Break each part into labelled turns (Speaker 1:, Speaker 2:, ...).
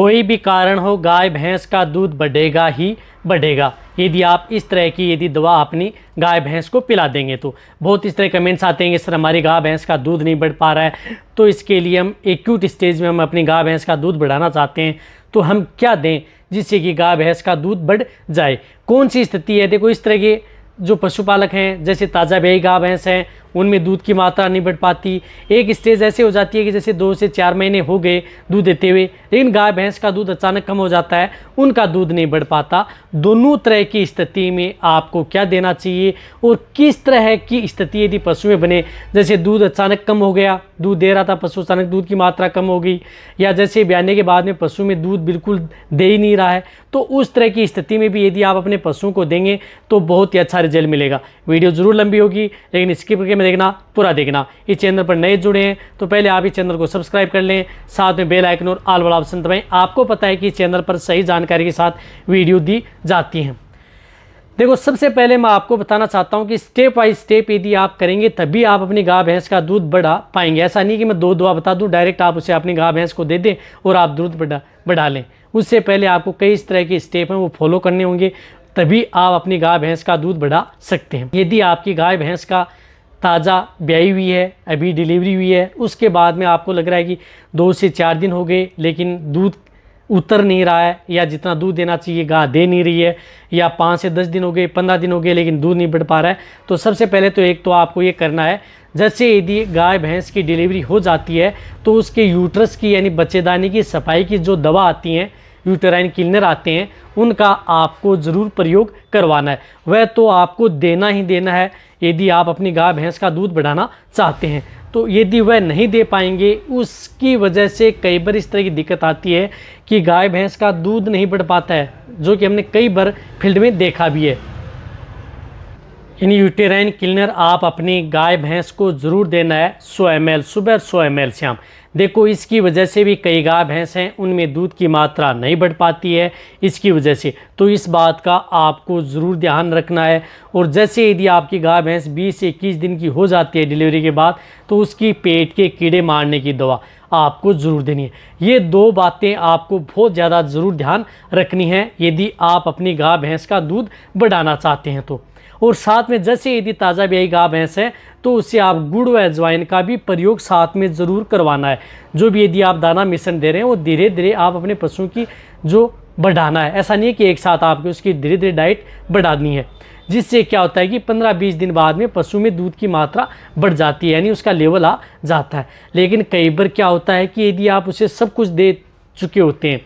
Speaker 1: कोई भी कारण हो गाय भैंस का दूध बढ़ेगा ही बढ़ेगा यदि आप इस तरह की यदि दवा अपनी गाय भैंस को पिला देंगे तो बहुत इस तरह कमेंट्स आते हैं कि सर हमारी गाय भैंस का दूध नहीं बढ़ पा रहा है तो इसके लिए हम एक्यूट स्टेज में हम अपनी गाय भैंस का दूध बढ़ाना चाहते हैं तो हम क्या दें जिससे कि गाय भैंस का दूध बढ़ जाए कौन सी स्थिति है देखो इस तरह के जो पशुपालक हैं जैसे ताज़ा ब्याई गाय भैंस हैं उनमें दूध की मात्रा नहीं बढ़ पाती एक स्टेज ऐसे हो जाती है कि जैसे दो से चार महीने हो गए दूध देते हुए लेकिन गाय भैंस का दूध अचानक कम हो जाता है उनका दूध नहीं बढ़ पाता दोनों तरह की स्थिति में आपको क्या देना चाहिए और किस तरह की स्थिति यदि पशु में बने जैसे दूध अचानक कम हो गया दूध दे रहा था पशु अचानक दूध की मात्रा कम हो गई या जैसे ब्याने के बाद में पशु में दूध बिल्कुल दे ही नहीं रहा है तो उस तरह की स्थिति में भी यदि आप अपने पशुओं को देंगे तो बहुत ही अच्छा रिजल्ट मिलेगा वीडियो ज़रूर लंबी होगी लेकिन इसके में देखना पूरा देखना इस चैनल पर नए जुड़े हैं तो पहले आप इस चैनल को सब्सक्राइब कर लें साथ में बेल आइकन और आल वाला ऑप्शन दबाएं आपको पता है कि इस चैनल पर सही जानकारी के साथ वीडियो दी जाती हैं देखो सबसे पहले मैं आपको बताना चाहता हूँ कि स्टेप बाई स्टेप यदि आप करेंगे तभी आप अपनी गाय भैंस का दूध बढ़ा पाएंगे ऐसा नहीं कि मैं दो दुआ बता दूँ डायरेक्ट आप उसे अपनी गाय भैंस को दे दें और आप दूध बढ़ा बढ़ा लें उससे पहले आपको कई इस तरह के स्टेप हैं वो फॉलो करने होंगे तभी आप अपनी गाय भैंस का दूध बढ़ा सकते हैं यदि आपकी गाय भैंस का ताज़ा ब्याई हुई है अभी डिलीवरी हुई है उसके बाद में आपको लग रहा है कि दो से चार दिन हो गए लेकिन दूध उतर नहीं रहा है या जितना दूध देना चाहिए गाय दे नहीं रही है या पाँच से दस दिन हो गए पंद्रह दिन हो गए लेकिन दूध नहीं बढ़ पा रहा है तो सबसे पहले तो एक तो आपको ये करना है जैसे यदि गाय भैंस की डिलीवरी हो जाती है तो उसके यूट्रस की यानी बच्चेदानी की सफाई की जो दवा आती हैं यूटेराइन क्लीनर आते हैं उनका आपको ज़रूर प्रयोग करवाना है वह तो आपको देना ही देना है यदि आप अपनी गाय भैंस का दूध बढ़ाना चाहते हैं तो यदि वह नहीं दे पाएंगे उसकी वजह से कई बार इस तरह की दिक्कत आती है कि गाय भैंस का दूध नहीं बढ़ पाता है जो कि हमने कई बार फील्ड में देखा भी है इन यूटेराइन क्लीनर आप अपनी गाय भैंस को ज़रूर देना है सौ एम एल सुबह सौ एम एल शाम देखो इसकी वजह से भी कई गाय भैंस हैं उनमें दूध की मात्रा नहीं बढ़ पाती है इसकी वजह से तो इस बात का आपको ज़रूर ध्यान रखना है और जैसे यदि आपकी गाय भैंस 20 से इक्कीस दिन की हो जाती है डिलीवरी के बाद तो उसकी पेट के कीड़े मारने की दवा आपको ज़रूर देनी है ये दो बातें आपको बहुत ज़्यादा ज़रूर ध्यान रखनी है यदि आप अपनी गाय भैंस का दूध बढ़ाना चाहते हैं तो और साथ में जैसे यदि ताज़ा ब्याई गा भैंस है तो उसे आप गुड़ व अजवाइन का भी प्रयोग साथ में ज़रूर करवाना है जो भी यदि आप दाना मिश्रण दे रहे हैं वो धीरे धीरे आप अपने पशुओं की जो बढ़ाना है ऐसा नहीं है कि एक साथ आपको उसकी धीरे धीरे डाइट बढ़ानी है जिससे क्या होता है कि 15-20 दिन बाद में पशु में दूध की मात्रा बढ़ जाती है यानी उसका लेवल आ जाता है लेकिन कई बार क्या होता है कि यदि आप उसे सब कुछ दे चुके होते हैं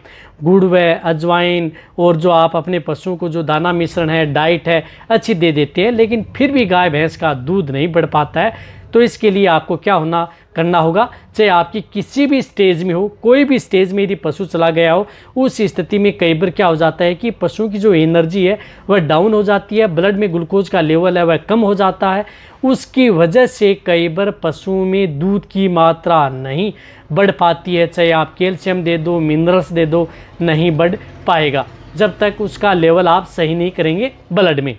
Speaker 1: गुड़ व अजवाइन और जो आप अपने पशुओं को जो दाना मिश्रण है डाइट है अच्छी दे देते हैं लेकिन फिर भी गाय भैंस का दूध नहीं बढ़ पाता है तो इसके लिए आपको क्या होना करना होगा चाहे आपकी किसी भी स्टेज में हो कोई भी स्टेज में यदि पशु चला गया हो उस स्थिति में कई बार क्या हो जाता है कि पशु की जो एनर्जी है वह डाउन हो जाती है ब्लड में ग्लूकोज का लेवल है वह कम हो जाता है उसकी वजह से कई बार पशु में दूध की मात्रा नहीं बढ़ पाती है चाहे आप कैल्शियम दे दो मिनरल्स दे दो नहीं बढ़ पाएगा जब तक उसका लेवल आप सही नहीं करेंगे ब्लड में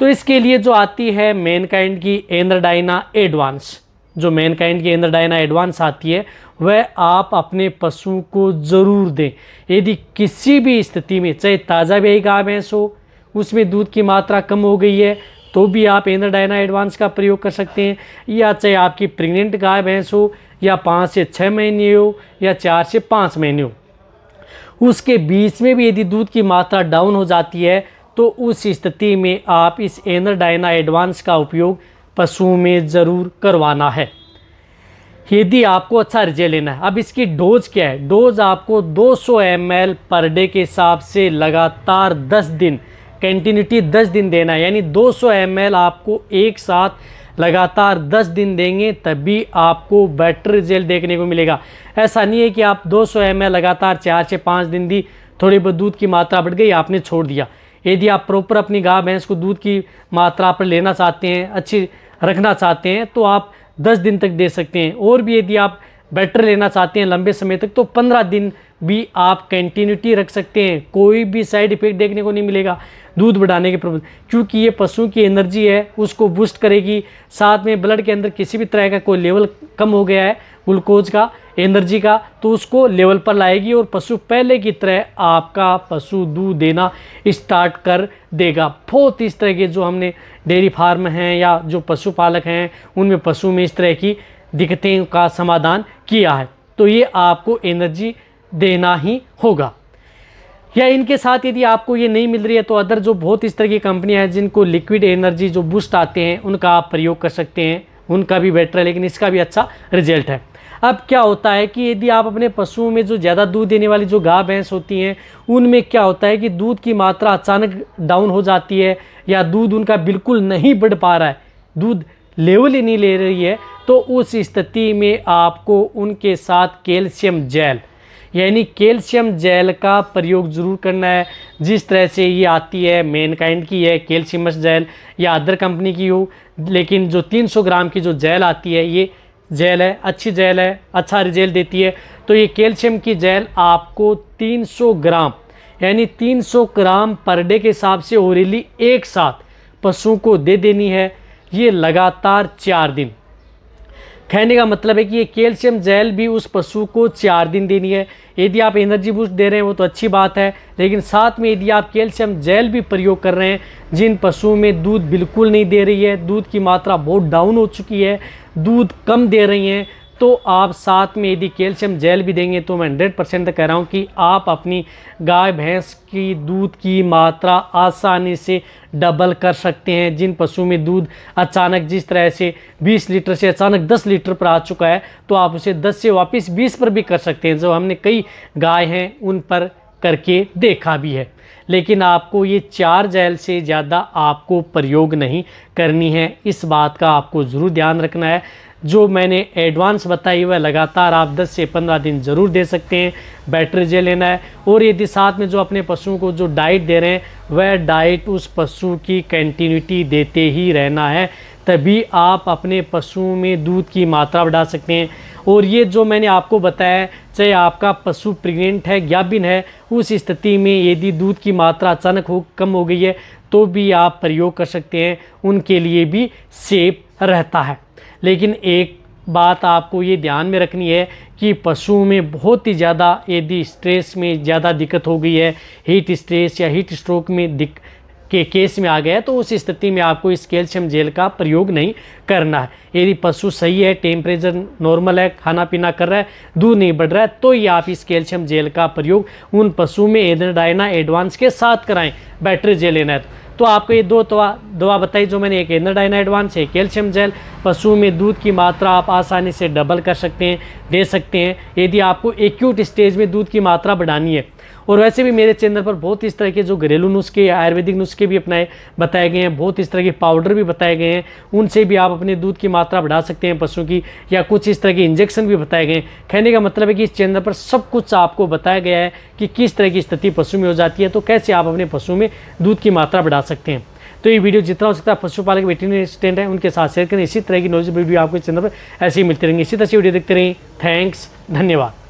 Speaker 1: तो इसके लिए जो आती है मेन काइंड की एंद्रडाइना एडवांस जो मेन काइंड की एंद्रडाइना एडवांस आती है वह आप अपने पशु को ज़रूर दें यदि किसी भी स्थिति में चाहे ताज़ा ब्याई गाय भैंस हो उसमें दूध की मात्रा कम हो गई है तो भी आप एंद्रडाइना एडवांस का प्रयोग कर सकते हैं या चाहे आपकी प्रेग्नेंट गाय भैंस हो या पाँच से छः महीने हो या चार से पाँच महीने हो उसके बीच में भी यदि दूध की मात्रा डाउन हो जाती है तो उस स्थिति में आप इस एनरडाइना एडवांस का उपयोग पशुओं में ज़रूर करवाना है यदि आपको अच्छा रिजल्ट लेना है अब इसकी डोज क्या है डोज आपको 200 सौ पर डे के हिसाब से लगातार 10 दिन कंटिन्यूटी 10 दिन देना है यानी 200 सौ आपको एक साथ लगातार 10 दिन देंगे तभी आपको बेटर रिजल्ट देखने को मिलेगा ऐसा नहीं है कि आप 200 सौ लगातार चार से पाँच दिन दी थोड़ी बहुत दूध की मात्रा बढ़ गई आपने छोड़ दिया यदि आप प्रॉपर अपनी गाय भैंस को दूध की मात्रा पर लेना चाहते हैं अच्छी रखना चाहते हैं तो आप 10 दिन तक दे सकते हैं और भी यदि आप बेटर लेना चाहते हैं लंबे समय तक तो 15 दिन भी आप कंटिन्यूटी रख सकते हैं कोई भी साइड इफेक्ट देखने को नहीं मिलेगा दूध बढ़ाने के प्रबंध क्योंकि ये पशुओं की एनर्जी है उसको बूस्ट करेगी साथ में ब्लड के अंदर किसी भी तरह का कोई लेवल कम हो गया है ग्लूकोज का एनर्जी का तो उसको लेवल पर लाएगी और पशु पहले की तरह आपका पशु दूध देना स्टार्ट कर देगा बहुत इस तरह के जो हमने डेयरी फार्म हैं या जो पशुपालक हैं उनमें पशु में इस तरह की दिक्कतें का समाधान किया है तो ये आपको एनर्जी देना ही होगा या इनके साथ यदि आपको ये नहीं मिल रही है तो अदर जो बहुत इस तरह की कंपनियां हैं जिनको लिक्विड एनर्जी जो बूस्ट आते हैं उनका आप प्रयोग कर सकते हैं उनका भी बेटर है लेकिन इसका भी अच्छा रिजल्ट है अब क्या होता है कि यदि आप अपने पशुओं में जो ज़्यादा दूध देने वाली जो गाय भैंस होती हैं उनमें क्या होता है कि दूध की मात्रा अचानक डाउन हो जाती है या दूध उनका बिल्कुल नहीं बढ़ पा रहा है दूध लेवल ही नहीं ले रही है तो उस स्थिति में आपको उनके साथ कैल्शियम जेल यानी कैल्शियम जेल का प्रयोग ज़रूर करना है जिस तरह से ये आती है मेनकाइंड की है कैल्शियमस जेल या अदर कंपनी की हो लेकिन जो 300 ग्राम की जो जेल आती है ये जेल है अच्छी जेल है अच्छा रिजल्ट देती है तो ये कैल्शियम की जेल आपको 300 ग्राम यानी 300 ग्राम पर डे के हिसाब से ओरेली एक साथ पशुओं को दे देनी है ये लगातार चार दिन कहने का मतलब है कि ये कैल्शियम जेल भी उस पशु को चार दिन देनी है यदि आप एनर्जी बूस्ट दे रहे हैं वो तो अच्छी बात है लेकिन साथ में यदि आप कैल्शियम जेल भी प्रयोग कर रहे हैं जिन पशुओं में दूध बिल्कुल नहीं दे रही है दूध की मात्रा बहुत डाउन हो चुकी है दूध कम दे रही हैं तो आप साथ में यदि कैल्शियम जेल भी देंगे तो मैं हंड्रेड परसेंट तो कह रहा हूँ कि आप अपनी गाय भैंस की दूध की मात्रा आसानी से डबल कर सकते हैं जिन पशु में दूध अचानक जिस तरह से 20 लीटर से अचानक 10 लीटर पर आ चुका है तो आप उसे 10 से वापस 20 पर भी कर सकते हैं जो हमने कई गाय हैं उन पर करके देखा भी है लेकिन आपको ये चार जैल से ज़्यादा आपको प्रयोग नहीं करनी है इस बात का आपको ज़रूर ध्यान रखना है जो मैंने एडवांस बताई वह लगातार आप 10 से 15 दिन ज़रूर दे सकते हैं बैटरी जेल लेना है और यदि साथ में जो अपने पशुओं को जो डाइट दे रहे हैं वह डाइट उस पशु की कंटिन्यूटी देते ही रहना है तभी आप अपने पशुओं में दूध की मात्रा बढ़ा सकते हैं और ये जो मैंने आपको बताया चाहे आपका पशु प्रेग्नेंट है या बिन है उस स्थिति में यदि दूध की मात्रा अचानक हो कम हो गई है तो भी आप प्रयोग कर सकते हैं उनके लिए भी सेफ रहता है लेकिन एक बात आपको ये ध्यान में रखनी है कि पशुओं में बहुत ही ज़्यादा यदि स्ट्रेस में ज़्यादा दिक्कत हो गई है हीट स्ट्रेस या हीट स्ट्रोक में दिक के केस में आ गया है तो उस स्थिति में आपको इस कैल्शियम जेल का प्रयोग नहीं करना है यदि पशु सही है टेम्परेचर नॉर्मल है खाना पीना कर रहा है दूध नहीं बढ़ रहा है तो ही आप इस कैल्शियम जेल का प्रयोग उन पशु में एनरडाइना एडवांस के साथ कराएं बैटरी जेल लेना है तो आपको ये दो दवा दवा बताई जो मैंने एक एनरडाइना एडवांस है कैल्शियम जेल पशु में दूध की मात्रा आप आसानी से डबल कर सकते हैं दे सकते हैं यदि आपको एक्यूट स्टेज में दूध की मात्रा बढ़ानी है और वैसे भी मेरे चैनल पर बहुत इस तरह के जो घरेलू नुस्खे या आयुर्वेदिक नुस्खे भी अपनाए बताए गए हैं बहुत इस तरह के पाउडर भी बताए गए हैं उनसे भी आप अपने दूध की मात्रा बढ़ा सकते हैं पशुओं की या कुछ इस तरह के इंजेक्शन भी बताए गए हैं कहने का मतलब है कि इस चैनल पर सब कुछ आपको बताया गया है कि किस तरह की स्थिति पशु में हो जाती है तो कैसे आप अपने पशु में दूध की मात्रा बढ़ा सकते हैं तो ये वीडियो जितना हो सकता है पशुपालक वेटरी स्टैंड है उनके साथ शेयर करें इसी तरह की नॉलेज वीडियो आपके चैनल पर ऐसे ही मिलते रहेंगे इसी तरह से वीडियो देखते रहें थैंक्स धन्यवाद